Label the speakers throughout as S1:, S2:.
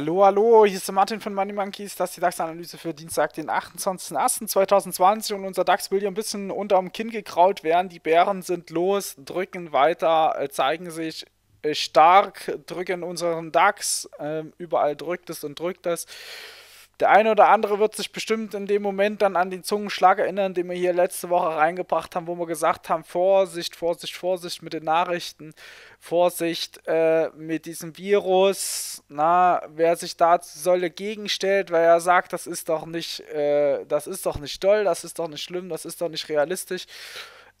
S1: Hallo, hallo, hier ist der Martin von Money Monkeys, das ist die DAX-Analyse für Dienstag, den 28.01.2020 und unser DAX will ja ein bisschen unterm Kinn gekraut werden. Die Bären sind los, drücken weiter, äh, zeigen sich äh, stark, drücken unseren DAX, ähm, überall drückt es und drückt es. Der eine oder andere wird sich bestimmt in dem Moment dann an den Zungenschlag erinnern, den wir hier letzte Woche reingebracht haben, wo wir gesagt haben, Vorsicht, Vorsicht, Vorsicht mit den Nachrichten, Vorsicht äh, mit diesem Virus, na, wer sich da solle gegenstellt, weil er sagt, das ist doch nicht, äh, das ist doch nicht toll, das ist doch nicht schlimm, das ist doch nicht realistisch.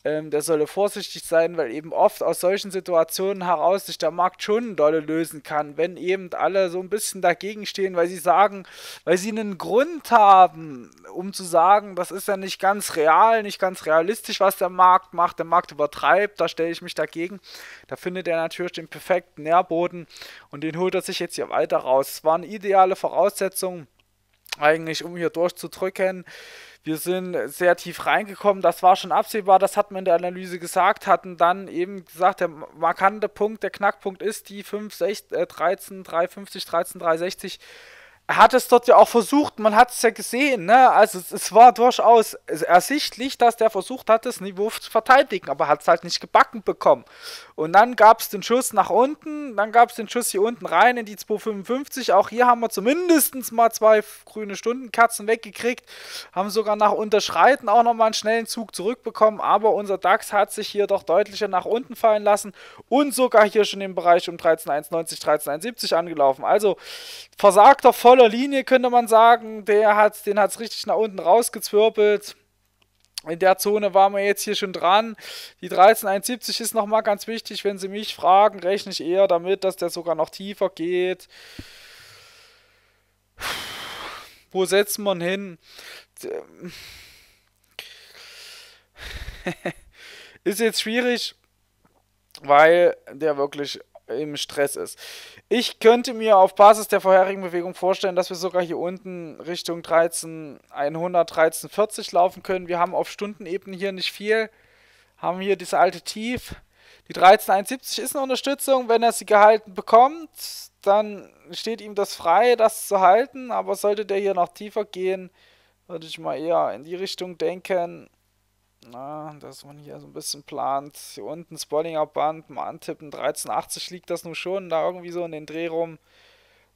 S1: Ähm, der solle vorsichtig sein, weil eben oft aus solchen Situationen heraus sich der Markt schon dolle lösen kann, wenn eben alle so ein bisschen dagegen stehen, weil sie sagen, weil sie einen Grund haben, um zu sagen, das ist ja nicht ganz real, nicht ganz realistisch, was der Markt macht, der Markt übertreibt, da stelle ich mich dagegen. Da findet er natürlich den perfekten Nährboden und den holt er sich jetzt hier weiter raus. Es waren ideale Voraussetzungen eigentlich, um hier durchzudrücken. Wir sind sehr tief reingekommen, das war schon absehbar, das hat man in der Analyse gesagt, hatten dann eben gesagt, der markante Punkt, der Knackpunkt ist die 5, 6, äh, 13, 350, 13, 360. Er hat es dort ja auch versucht, man hat es ja gesehen, ne? Also es, es, war durchaus ersichtlich, dass der versucht hat, das Niveau zu verteidigen, aber hat es halt nicht gebacken bekommen. Und dann gab es den Schuss nach unten, dann gab es den Schuss hier unten rein in die 255. Auch hier haben wir zumindest mal zwei grüne Stundenkerzen weggekriegt, haben sogar nach Unterschreiten auch nochmal einen schnellen Zug zurückbekommen. Aber unser DAX hat sich hier doch deutlicher nach unten fallen lassen und sogar hier schon im Bereich um 13,190, 13.71 angelaufen. Also versagter voller Linie könnte man sagen, der hat's, den hat es richtig nach unten rausgezwirbelt. In der Zone waren wir jetzt hier schon dran. Die 1371 ist nochmal ganz wichtig. Wenn Sie mich fragen, rechne ich eher damit, dass der sogar noch tiefer geht. Wo setzt man hin? ist jetzt schwierig, weil der wirklich im Stress ist. Ich könnte mir auf Basis der vorherigen Bewegung vorstellen, dass wir sogar hier unten Richtung 13, 100, 13, 40 laufen können. Wir haben auf Stundenebene hier nicht viel. Haben hier diese alte Tief. Die 13,71 ist eine Unterstützung. Wenn er sie gehalten bekommt, dann steht ihm das frei, das zu halten. Aber sollte der hier noch tiefer gehen, würde ich mal eher in die Richtung denken. Na, dass man hier so ein bisschen plant. Hier unten spawning up band mal antippen. 1380 liegt das nun schon, da irgendwie so in den Dreh rum.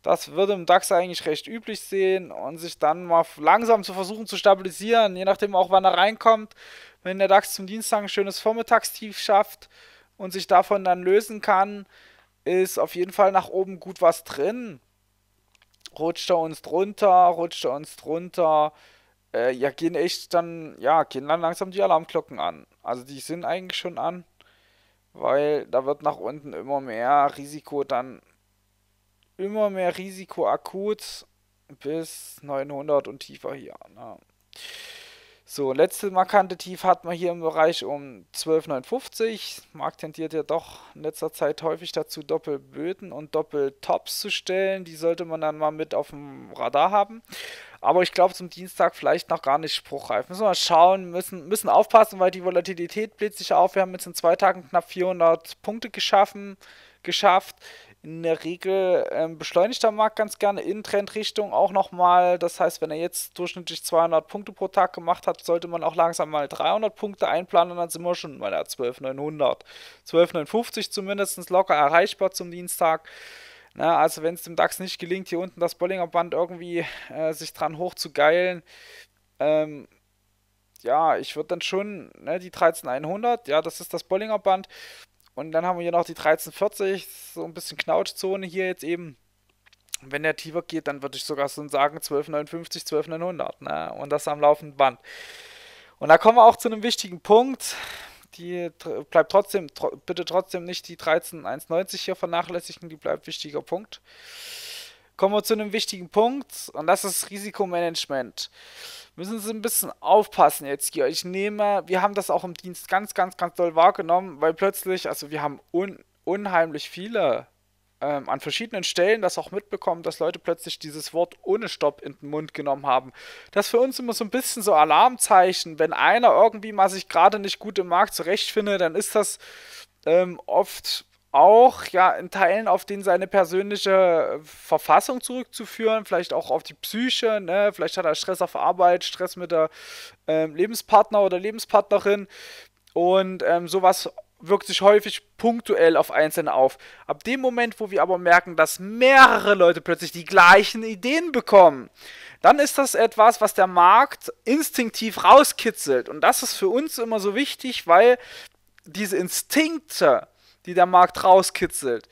S1: Das würde im DAX eigentlich recht üblich sehen und sich dann mal langsam zu versuchen zu stabilisieren, je nachdem auch wann er reinkommt. Wenn der DAX zum Dienstag ein schönes Vormittagstief schafft und sich davon dann lösen kann, ist auf jeden Fall nach oben gut was drin. Rutscht er uns drunter, rutscht er uns drunter äh, ja, gehen echt dann, ja, gehen dann langsam die Alarmglocken an. Also die sind eigentlich schon an, weil da wird nach unten immer mehr Risiko dann, immer mehr Risiko akut bis 900 und tiefer hier. Na. Ne? So, letzte markante Tief hat man hier im Bereich um 12,59. Markt tendiert ja doch in letzter Zeit häufig dazu, Doppelböden und Doppeltops zu stellen. Die sollte man dann mal mit auf dem Radar haben. Aber ich glaube, zum Dienstag vielleicht noch gar nicht spruchreif. Müssen wir mal schauen, müssen, müssen aufpassen, weil die Volatilität blitzt sich auf. Wir haben jetzt in zwei Tagen knapp 400 Punkte geschaffen, geschafft in der Regel ähm, beschleunigt der Markt ganz gerne in Trendrichtung auch nochmal. Das heißt, wenn er jetzt durchschnittlich 200 Punkte pro Tag gemacht hat, sollte man auch langsam mal 300 Punkte einplanen. Dann sind wir schon bei der 12.900. 12.950 zumindest locker erreichbar zum Dienstag. Na, also wenn es dem DAX nicht gelingt, hier unten das Bollinger Band irgendwie äh, sich dran hochzugeilen, ähm, ja, ich würde dann schon ne, die 13100, ja, das ist das Bollinger Band. Und dann haben wir hier noch die 1340, so ein bisschen Knautschzone hier jetzt eben. wenn der tiefer geht, dann würde ich sogar so sagen 12,59, 12,900. Ne? Und das am laufenden Band. Und da kommen wir auch zu einem wichtigen Punkt. Die bleibt trotzdem, tr bitte trotzdem nicht die 13,190 hier vernachlässigen, die bleibt wichtiger Punkt kommen wir zu einem wichtigen Punkt und das ist Risikomanagement. Müssen Sie ein bisschen aufpassen jetzt hier. Ich nehme, wir haben das auch im Dienst ganz, ganz, ganz doll wahrgenommen, weil plötzlich, also wir haben un, unheimlich viele ähm, an verschiedenen Stellen das auch mitbekommen, dass Leute plötzlich dieses Wort ohne Stopp in den Mund genommen haben. Das ist für uns immer so ein bisschen so Alarmzeichen. Wenn einer irgendwie mal sich gerade nicht gut im Markt zurechtfindet, dann ist das ähm, oft auch ja in Teilen auf den seine persönliche äh, Verfassung zurückzuführen, vielleicht auch auf die Psyche, ne? vielleicht hat er Stress auf Arbeit, Stress mit der ähm, Lebenspartner oder Lebenspartnerin und ähm, sowas wirkt sich häufig punktuell auf Einzelne auf. Ab dem Moment, wo wir aber merken, dass mehrere Leute plötzlich die gleichen Ideen bekommen, dann ist das etwas, was der Markt instinktiv rauskitzelt. Und das ist für uns immer so wichtig, weil diese Instinkte die der Markt rauskitzelt.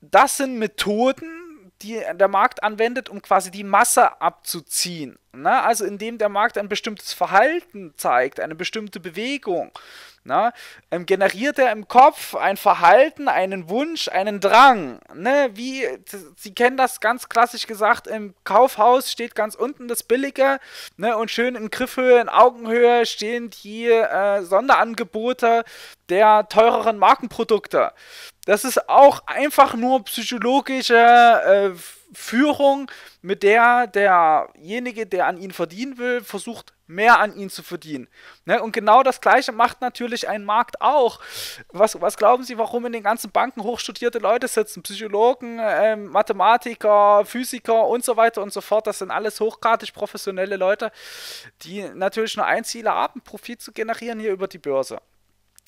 S1: Das sind Methoden, die der Markt anwendet, um quasi die Masse abzuziehen. Ne? Also indem der Markt ein bestimmtes Verhalten zeigt, eine bestimmte Bewegung. Ne? Ähm, generiert er im Kopf ein Verhalten, einen Wunsch, einen Drang. Ne? Wie, Sie kennen das ganz klassisch gesagt, im Kaufhaus steht ganz unten das Billige ne? und schön in Griffhöhe, in Augenhöhe stehen die äh, Sonderangebote der teureren Markenprodukte. Das ist auch einfach nur psychologische äh, Führung, mit der derjenige, der an ihn verdienen will, versucht, mehr an ihn zu verdienen. Ne? Und genau das Gleiche macht natürlich ein Markt auch. Was, was glauben Sie, warum in den ganzen Banken hochstudierte Leute sitzen? Psychologen, ähm, Mathematiker, Physiker und so weiter und so fort. Das sind alles hochgradig professionelle Leute, die natürlich nur ein Ziel haben, Profit zu generieren hier über die Börse.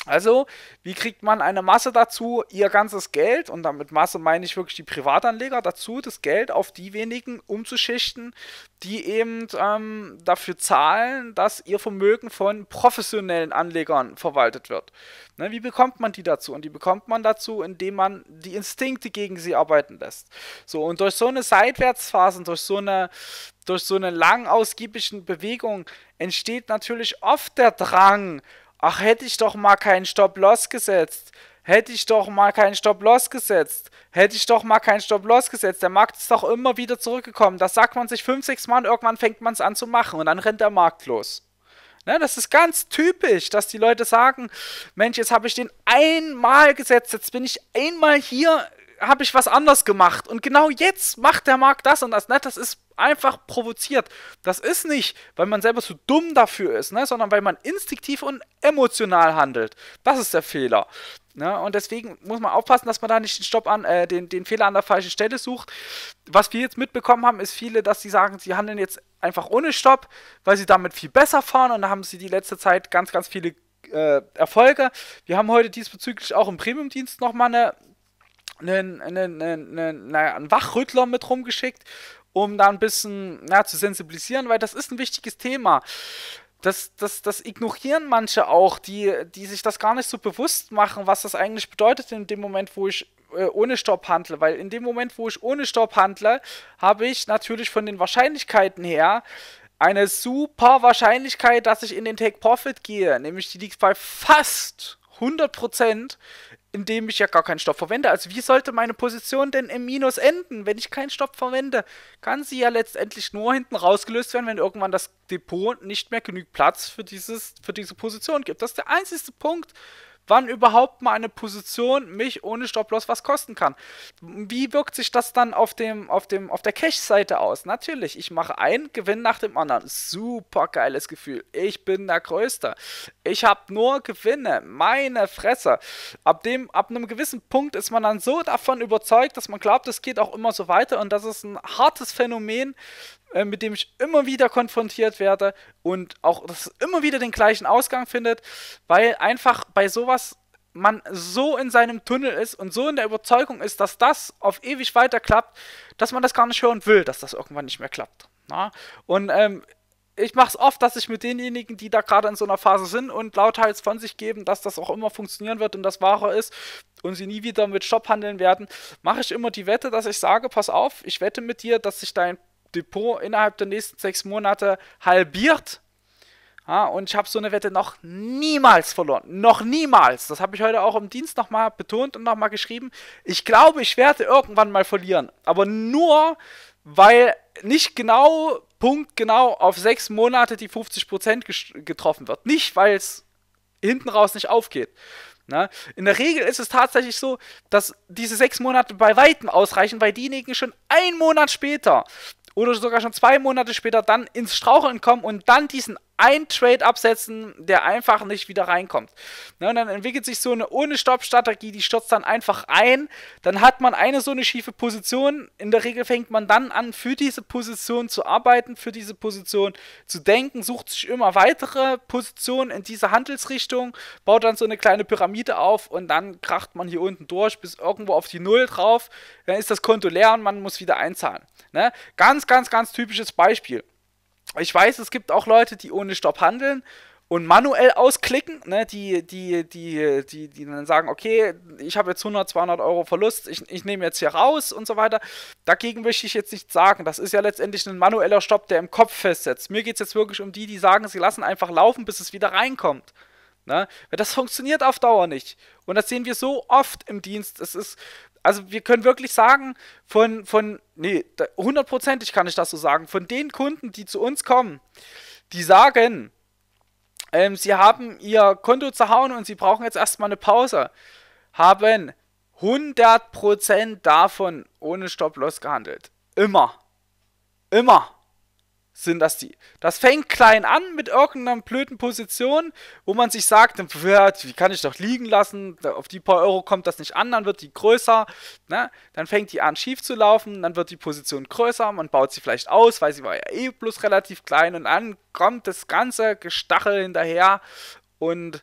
S1: Also, wie kriegt man eine Masse dazu, ihr ganzes Geld, und damit Masse meine ich wirklich die Privatanleger, dazu das Geld auf die wenigen umzuschichten, die eben ähm, dafür zahlen, dass ihr Vermögen von professionellen Anlegern verwaltet wird. Ne, wie bekommt man die dazu? Und die bekommt man dazu, indem man die Instinkte gegen sie arbeiten lässt. So, und durch so eine Seitwärtsphase, durch so eine durch so eine lang ausgiebige Bewegung entsteht natürlich oft der Drang, Ach, hätte ich doch mal keinen Stop-Loss gesetzt. Hätte ich doch mal keinen Stop-Loss gesetzt. Hätte ich doch mal keinen Stop-Loss gesetzt. Der Markt ist doch immer wieder zurückgekommen. Das sagt man sich fünf, sechs Mal und irgendwann fängt man es an zu machen und dann rennt der Markt los. Ne, das ist ganz typisch, dass die Leute sagen, Mensch, jetzt habe ich den einmal gesetzt, jetzt bin ich einmal hier habe ich was anders gemacht und genau jetzt macht der Markt das und das. Ne? Das ist einfach provoziert. Das ist nicht, weil man selber zu dumm dafür ist, ne? sondern weil man instinktiv und emotional handelt. Das ist der Fehler. Ne? Und deswegen muss man aufpassen, dass man da nicht den, Stopp an, äh, den, den Fehler an der falschen Stelle sucht. Was wir jetzt mitbekommen haben, ist viele, dass sie sagen, sie handeln jetzt einfach ohne Stopp, weil sie damit viel besser fahren und da haben sie die letzte Zeit ganz, ganz viele äh, Erfolge. Wir haben heute diesbezüglich auch im Premium-Dienst nochmal eine einen, einen, einen, einen, einen Wachrüttler mit rumgeschickt, um da ein bisschen na, zu sensibilisieren, weil das ist ein wichtiges Thema. Das, das, das ignorieren manche auch, die, die sich das gar nicht so bewusst machen, was das eigentlich bedeutet in dem Moment, wo ich äh, ohne Stopp handle. Weil in dem Moment, wo ich ohne Stopp handle, habe ich natürlich von den Wahrscheinlichkeiten her eine super Wahrscheinlichkeit, dass ich in den Take-Profit gehe. Nämlich die liegt bei fast 100% in dem ich ja gar keinen Stopp verwende. Also wie sollte meine Position denn im Minus enden, wenn ich keinen Stopp verwende? Kann sie ja letztendlich nur hinten rausgelöst werden, wenn irgendwann das Depot nicht mehr genügend Platz für, dieses, für diese Position gibt. Das ist der einzige Punkt, wann überhaupt mal eine Position mich ohne Stop-Loss was kosten kann. Wie wirkt sich das dann auf, dem, auf, dem, auf der Cash-Seite aus? Natürlich, ich mache einen Gewinn nach dem anderen. Super geiles Gefühl. Ich bin der Größte. Ich habe nur Gewinne. Meine Fresse. Ab, dem, ab einem gewissen Punkt ist man dann so davon überzeugt, dass man glaubt, es geht auch immer so weiter und das ist ein hartes Phänomen, äh, mit dem ich immer wieder konfrontiert werde und auch das immer wieder den gleichen Ausgang findet, weil einfach bei sowas man so in seinem Tunnel ist und so in der Überzeugung ist, dass das auf ewig weiter klappt, dass man das gar nicht hören will, dass das irgendwann nicht mehr klappt. Na? Und ähm, ich mache es oft, dass ich mit denjenigen, die da gerade in so einer Phase sind und lauthals von sich geben, dass das auch immer funktionieren wird und das Wahre ist und sie nie wieder mit Shop handeln werden, mache ich immer die Wette, dass ich sage, pass auf, ich wette mit dir, dass sich dein Depot innerhalb der nächsten sechs Monate halbiert. Ja, und ich habe so eine Wette noch niemals verloren. Noch niemals. Das habe ich heute auch im Dienst nochmal betont und nochmal geschrieben. Ich glaube, ich werde irgendwann mal verlieren. Aber nur, weil nicht genau, punktgenau auf sechs Monate die 50% getroffen wird. Nicht, weil es hinten raus nicht aufgeht. Na? Ne? In der Regel ist es tatsächlich so, dass diese sechs Monate bei Weitem ausreichen, weil diejenigen schon einen Monat später oder sogar schon zwei Monate später dann ins Straucheln kommen und dann diesen ein Trade absetzen, der einfach nicht wieder reinkommt. Ne, und dann entwickelt sich so eine ohne Stopp-Strategie, die stürzt dann einfach ein. Dann hat man eine so eine schiefe Position. In der Regel fängt man dann an, für diese Position zu arbeiten, für diese Position zu denken, sucht sich immer weitere Positionen in dieser Handelsrichtung, baut dann so eine kleine Pyramide auf und dann kracht man hier unten durch bis irgendwo auf die Null drauf. Dann ist das Konto leer und man muss wieder einzahlen. Ne? Ganz, ganz, ganz typisches Beispiel ich weiß, es gibt auch Leute, die ohne Stopp handeln und manuell ausklicken, ne, die, die, die, die, die dann sagen, okay, ich habe jetzt 100, 200 Euro Verlust, ich, ich nehme jetzt hier raus und so weiter. Dagegen möchte ich jetzt nichts sagen. Das ist ja letztendlich ein manueller Stopp, der im Kopf festsetzt. Mir geht es jetzt wirklich um die, die sagen, sie lassen einfach laufen, bis es wieder reinkommt. Ne? Das funktioniert auf Dauer nicht. Und das sehen wir so oft im Dienst. Es ist, also wir können wirklich sagen, von, von, nee, hundertprozentig kann ich das so sagen, von den Kunden, die zu uns kommen, die sagen, ähm, sie haben ihr Konto zerhauen und sie brauchen jetzt erstmal eine Pause, haben 100% davon ohne Stop-Loss gehandelt. Immer. Immer sind das die. Das fängt klein an mit irgendeiner blöden Position, wo man sich sagt, wie kann ich doch liegen lassen, auf die paar Euro kommt das nicht an, dann wird die größer, ne? dann fängt die an schief zu laufen, dann wird die Position größer, man baut sie vielleicht aus, weil sie war ja eh bloß relativ klein und dann kommt das ganze Gestachel hinterher und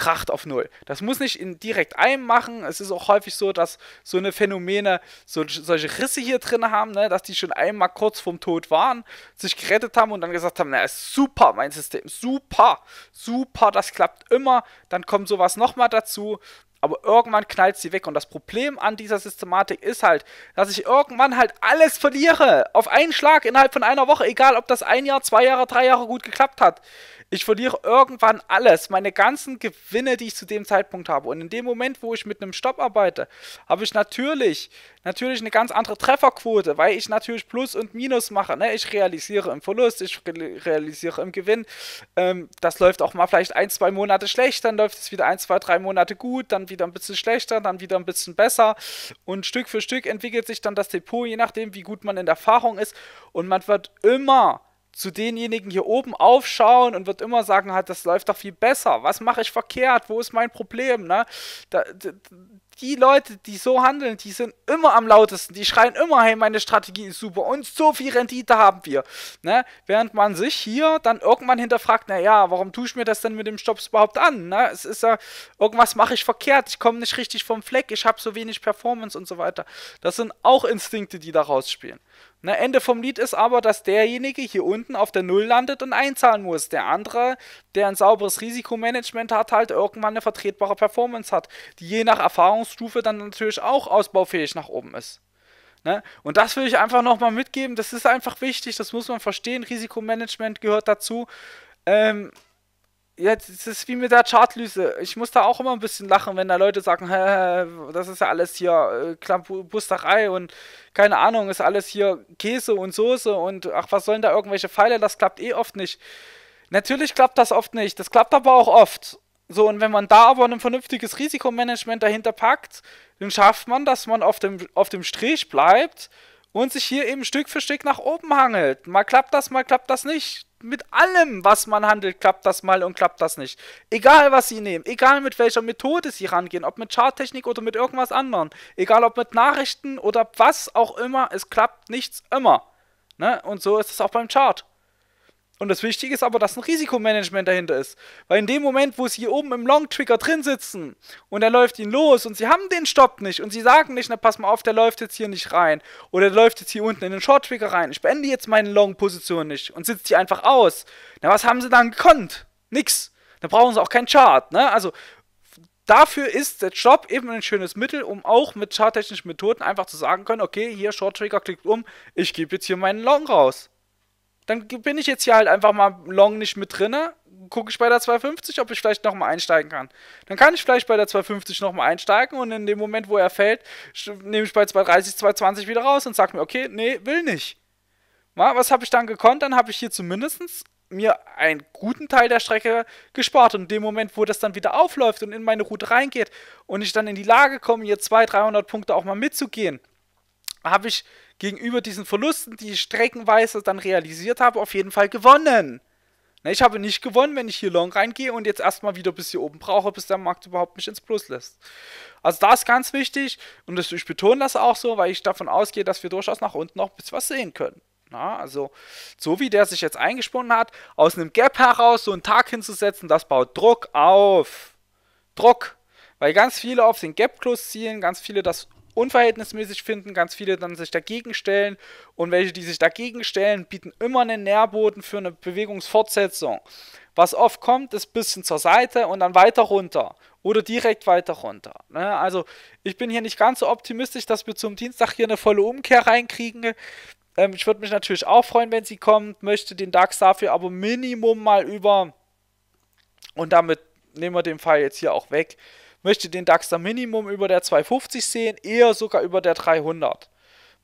S1: kracht auf Null. Das muss nicht in direkt einem machen. Es ist auch häufig so, dass so eine Phänomene so, solche Risse hier drin haben, ne? dass die schon einmal kurz vorm Tod waren, sich gerettet haben und dann gesagt haben, na super, mein System, super, super, das klappt immer. Dann kommt sowas nochmal dazu. Aber irgendwann knallt sie weg. Und das Problem an dieser Systematik ist halt, dass ich irgendwann halt alles verliere. Auf einen Schlag innerhalb von einer Woche, egal ob das ein Jahr, zwei Jahre, drei Jahre gut geklappt hat. Ich verliere irgendwann alles, meine ganzen Gewinne, die ich zu dem Zeitpunkt habe. Und in dem Moment, wo ich mit einem Stopp arbeite, habe ich natürlich, natürlich eine ganz andere Trefferquote, weil ich natürlich Plus und Minus mache. Ne? Ich realisiere im Verlust, ich realisiere im Gewinn. Ähm, das läuft auch mal vielleicht ein, zwei Monate schlecht, dann läuft es wieder ein, zwei, drei Monate gut, dann wieder ein bisschen schlechter, dann wieder ein bisschen besser. Und Stück für Stück entwickelt sich dann das Depot, je nachdem, wie gut man in der Erfahrung ist. Und man wird immer zu denjenigen hier oben aufschauen und wird immer sagen, halt, das läuft doch viel besser. Was mache ich verkehrt? Wo ist mein Problem? Ne? Da, die Leute, die so handeln, die sind immer am lautesten. Die schreien immer, hey, meine Strategie ist super und so viel Rendite haben wir. Ne? Während man sich hier dann irgendwann hinterfragt, naja, warum tue ich mir das denn mit dem Stops überhaupt an? Ne? Es ist ja, irgendwas mache ich verkehrt, ich komme nicht richtig vom Fleck, ich habe so wenig Performance und so weiter. Das sind auch Instinkte, die da rausspielen. Ne? Ende vom Lied ist aber, dass derjenige hier unten auf der Null landet und einzahlen muss. Der andere, der ein sauberes Risikomanagement hat, halt irgendwann eine vertretbare Performance hat, die je nach Erfahrung Erfahrungsstufe dann natürlich auch ausbaufähig nach oben ist. Ne? Und das will ich einfach nochmal mitgeben. Das ist einfach wichtig, das muss man verstehen. Risikomanagement gehört dazu. Ähm, jetzt ist es wie mit der Chartlüse. Ich muss da auch immer ein bisschen lachen, wenn da Leute sagen, Hä, das ist ja alles hier äh, Klambusterei und keine Ahnung, ist alles hier Käse und Soße und ach, was sollen da irgendwelche Pfeile? Das klappt eh oft nicht. Natürlich klappt das oft nicht, das klappt aber auch oft. So, und wenn man da aber ein vernünftiges Risikomanagement dahinter packt, dann schafft man, dass man auf dem, auf dem Strich bleibt und sich hier eben Stück für Stück nach oben hangelt. Mal klappt das, mal klappt das nicht. Mit allem, was man handelt, klappt das mal und klappt das nicht. Egal, was Sie nehmen, egal mit welcher Methode Sie rangehen, ob mit Charttechnik oder mit irgendwas anderem, egal ob mit Nachrichten oder was auch immer, es klappt nichts immer. Ne? Und so ist es auch beim Chart. Und das Wichtige ist aber, dass ein Risikomanagement dahinter ist. Weil in dem Moment, wo sie hier oben im Long Trigger drin sitzen und er läuft ihn los und sie haben den Stopp nicht und sie sagen nicht, na pass mal auf, der läuft jetzt hier nicht rein oder der läuft jetzt hier unten in den Short Trigger rein. Ich beende jetzt meine Long Position nicht und sitze die einfach aus. Na, was haben sie dann gekonnt? Nix. Da brauchen sie auch keinen Chart, ne? Also dafür ist der Job eben ein schönes Mittel, um auch mit charttechnischen Methoden einfach zu sagen können, okay, hier Short Trigger klickt um, ich gebe jetzt hier meinen Long raus dann bin ich jetzt hier halt einfach mal long nicht mit drinne. Gucke ich bei der 250, ob ich vielleicht nochmal einsteigen kann. Dann kann ich vielleicht bei der 250 nochmal einsteigen und in dem Moment, wo er fällt, nehme ich bei 230, 220 wieder raus und sage mir, okay, nee, will nicht. Na, was habe ich dann gekonnt? Dann habe ich hier zumindest mir einen guten Teil der Strecke gespart. Und in dem Moment, wo das dann wieder aufläuft und in meine Route reingeht und ich dann in die Lage komme, hier 200, 300 Punkte auch mal mitzugehen, habe ich gegenüber diesen Verlusten, die ich streckenweise dann realisiert habe, auf jeden Fall gewonnen. Ne, ich habe nicht gewonnen, wenn ich hier long reingehe und jetzt erstmal wieder bis hier oben brauche, bis der Markt überhaupt mich ins Plus lässt. Also da ist ganz wichtig und das, ich betone das auch so, weil ich davon ausgehe, dass wir durchaus nach unten noch ein bisschen was sehen können. Na, also so wie der sich jetzt eingesponnen hat, aus einem Gap heraus so einen Tag hinzusetzen, das baut Druck auf. Druck. Weil ganz viele auf den Gap-Close zielen, ganz viele das unverhältnismäßig finden, ganz viele dann sich dagegen stellen und welche, die sich dagegen stellen, bieten immer einen Nährboden für eine Bewegungsfortsetzung. Was oft kommt, ist ein bisschen zur Seite und dann weiter runter oder direkt weiter runter. Ne? Also ich bin hier nicht ganz so optimistisch, dass wir zum Dienstag hier eine volle Umkehr reinkriegen ähm, ich würde mich natürlich auch freuen, wenn sie kommt, möchte den DAX dafür aber Minimum mal über. Und damit nehmen wir den Fall jetzt hier auch weg möchte den DAX da Minimum über der 250 sehen, eher sogar über der 300.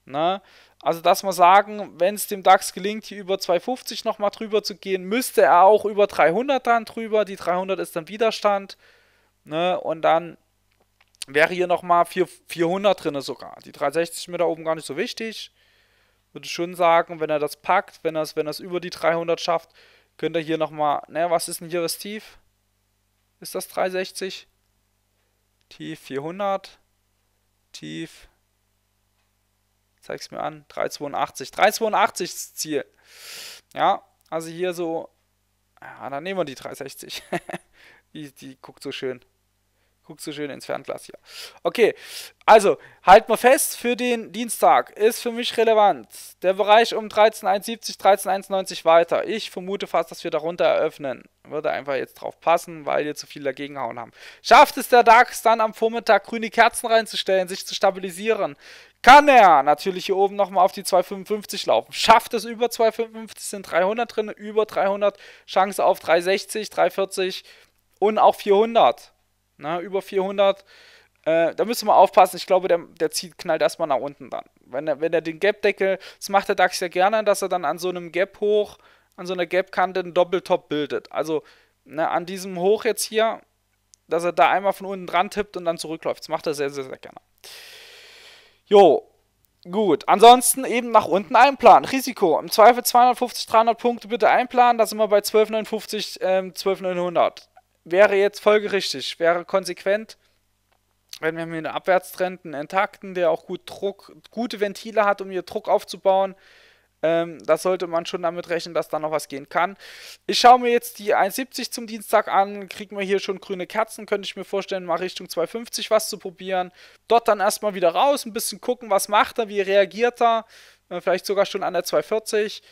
S1: Ne? Also, dass wir sagen, wenn es dem DAX gelingt, hier über 250 nochmal drüber zu gehen, müsste er auch über 300 dann drüber. Die 300 ist dann Widerstand. Ne? Und dann wäre hier nochmal 400 drin sogar. Die 360 ist mir da oben gar nicht so wichtig. Würde schon sagen, wenn er das packt, wenn er es wenn über die 300 schafft, könnte er hier nochmal, ne, was ist denn hier das Tief? Ist das 360? Tief 400. Tief. Zeig's mir an. 382. 382 ist das Ziel. Ja, also hier so. Ja, dann nehmen wir die 360. die, die guckt so schön. Guckst du schön ins Fernglas hier. Okay, also halt mal fest, für den Dienstag ist für mich relevant der Bereich um 13,170, 13,190 weiter. Ich vermute fast, dass wir darunter eröffnen. Würde einfach jetzt drauf passen, weil wir zu viel dagegen hauen haben. Schafft es der DAX dann am Vormittag grüne Kerzen reinzustellen, sich zu stabilisieren? Kann er natürlich hier oben nochmal auf die 255 laufen. Schafft es über 255, sind 300 drin, über 300, Chance auf 360, 340 und auch 400. Ne? Über 400. Äh, da müssen wir aufpassen. Ich glaube, der, der zieht, knallt erstmal nach unten dann. Wenn er, wenn er den Gap-Deckel, das macht der DAX ja gerne, dass er dann an so einem Gap hoch, an so einer Gap-Kante einen Doppeltop bildet. Also ne, an diesem Hoch jetzt hier, dass er da einmal von unten dran tippt und dann zurückläuft. Das macht er sehr, sehr, sehr gerne. Jo, Gut, ansonsten eben nach unten einplanen. Risiko, im Zweifel 250, 300 Punkte bitte einplanen. Da sind wir bei 12,59, ähm, 12,900 wäre jetzt folgerichtig, wäre konsequent, wenn wir mit einem Abwärtstrend einen intakten, der auch gut Druck, gute Ventile hat, um hier Druck aufzubauen, ähm, da sollte man schon damit rechnen, dass da noch was gehen kann. Ich schaue mir jetzt die 1,70 zum Dienstag an, kriegen wir hier schon grüne Kerzen, könnte ich mir vorstellen, mal Richtung 2,50 was zu probieren. Dort dann erstmal wieder raus, ein bisschen gucken, was macht er, wie reagiert er, äh, vielleicht sogar schon an der 2,40.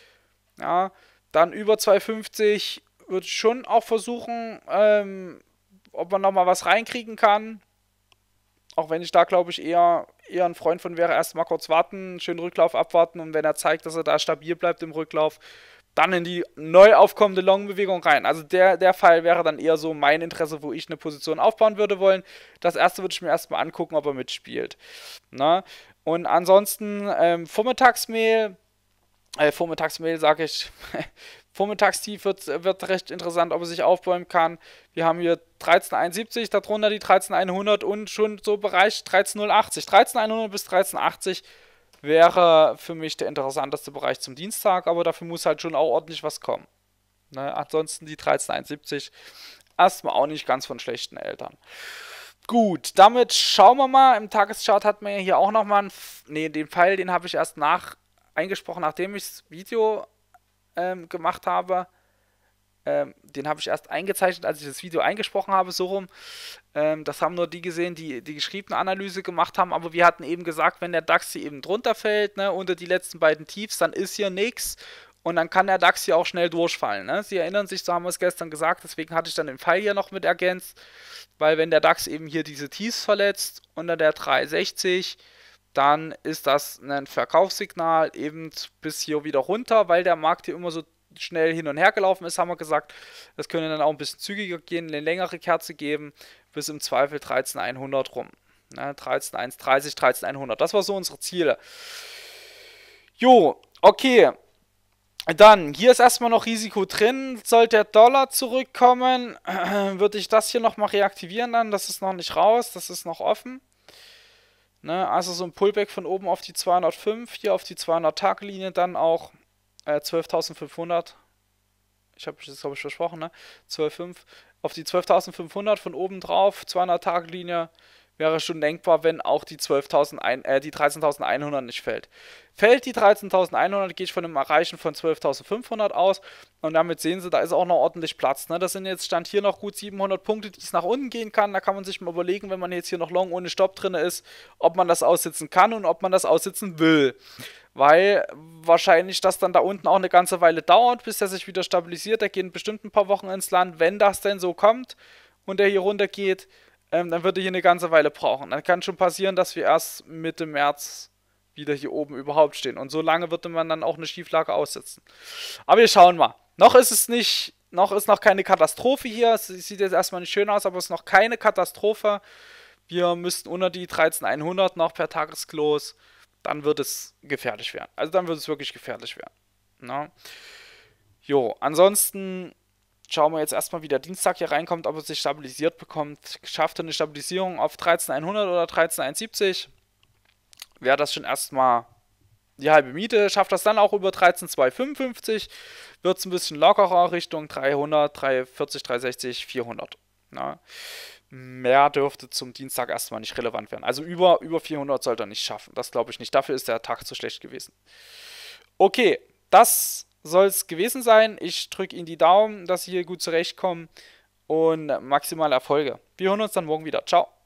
S1: Ja, dann über 2,50 würde schon auch versuchen, ähm, ob man nochmal was reinkriegen kann. Auch wenn ich da, glaube ich, eher, eher ein Freund von wäre, erstmal kurz warten, schönen Rücklauf abwarten und wenn er zeigt, dass er da stabil bleibt im Rücklauf, dann in die neu aufkommende Long-Bewegung rein. Also der, der Fall wäre dann eher so mein Interesse, wo ich eine Position aufbauen würde wollen. Das erste würde ich mir erstmal angucken, ob er mitspielt. Na? Ne? Und ansonsten ähm, Vormittagsmehl, äh, Vormittagsmehl sage ich, Vormittagstief wird, wird recht interessant, ob er sich aufbäumen kann. Wir haben hier 13,71, darunter die 13,100 und schon so Bereich 13,080. 13,100 bis 13,80 wäre für mich der interessanteste Bereich zum Dienstag, aber dafür muss halt schon auch ordentlich was kommen. Ne? Ansonsten die 13,170 erstmal auch nicht ganz von schlechten Eltern. Gut, damit schauen wir mal. Im Tageschart hat man ja hier auch nochmal einen. Ne, den Pfeil, den habe ich erst nach eingesprochen, nachdem ich das Video ähm, gemacht habe. Ähm, den habe ich erst eingezeichnet, als ich das Video eingesprochen habe, so rum. Ähm, das haben nur die gesehen, die die geschriebene Analyse gemacht haben, aber wir hatten eben gesagt, wenn der DAX hier eben drunter fällt, ne, unter die letzten beiden Tiefs, dann ist hier nichts und dann kann der DAX hier auch schnell durchfallen. Ne? Sie erinnern sich, so haben wir es gestern gesagt, deswegen hatte ich dann den Fall hier noch mit ergänzt, weil wenn der DAX eben hier diese Tiefs verletzt unter der 360, dann ist das ein Verkaufssignal eben bis hier wieder runter, weil der Markt hier immer so schnell hin und her gelaufen ist, haben wir gesagt, das könnte dann auch ein bisschen zügiger gehen, eine längere Kerze geben, bis im Zweifel 13.100 rum. Ne, 13.130, 13.100, das war so unsere Ziele. Jo, okay. Dann, hier ist erstmal noch Risiko drin. Sollte der Dollar zurückkommen, würde ich das hier nochmal reaktivieren dann. Das ist noch nicht raus, das ist noch offen. Ne? Also so ein Pullback von oben auf die 205, hier auf die 200-Tage-Linie, dann auch äh, 12.500. Ich habe das, glaube ich, versprochen, ne? 12.5. Auf die 12.500 von oben drauf, 200-Tage-Linie wäre schon denkbar, wenn auch die, äh, die 13.100 nicht fällt. Fällt die 13.100, gehe ich von dem Erreichen von 12.500 aus und damit sehen Sie, da ist auch noch ordentlich Platz. Ne? Das sind jetzt, stand hier noch gut 700 Punkte, die es nach unten gehen kann. Da kann man sich mal überlegen, wenn man jetzt hier noch Long ohne Stopp drin ist, ob man das aussitzen kann und ob man das aussitzen will. Weil wahrscheinlich das dann da unten auch eine ganze Weile dauert, bis der sich wieder stabilisiert. Da gehen bestimmt ein paar Wochen ins Land, wenn das denn so kommt und der hier runter geht ähm, dann wird er hier eine ganze Weile brauchen. Dann kann schon passieren, dass wir erst Mitte März wieder hier oben überhaupt stehen. Und so lange würde man dann auch eine Schieflage aussetzen. Aber wir schauen mal. Noch ist es nicht, noch ist noch keine Katastrophe hier. Es sieht jetzt erstmal nicht schön aus, aber es ist noch keine Katastrophe. Wir müssten unter die 13100 noch per Tagesklos. Dann wird es gefährlich werden. Also dann wird es wirklich gefährlich werden. Ne? Jo, ansonsten schauen wir jetzt erstmal, wie der Dienstag hier reinkommt, ob er sich stabilisiert bekommt. Schafft er eine Stabilisierung auf 13100 oder 13170? Wäre das schon erstmal die halbe Miete. Schafft das dann auch über 13255? Wird es ein bisschen lockerer Richtung 300, 340, 360, 400. Na? Mehr dürfte zum Dienstag erstmal nicht relevant werden. Also über, über 400 sollte er nicht schaffen. Das glaube ich nicht. Dafür ist der Tag zu schlecht gewesen. Okay, das soll es gewesen sein. Ich drücke Ihnen die Daumen, dass Sie hier gut zurechtkommen und maximale Erfolge. Wir hören uns dann morgen wieder. Ciao.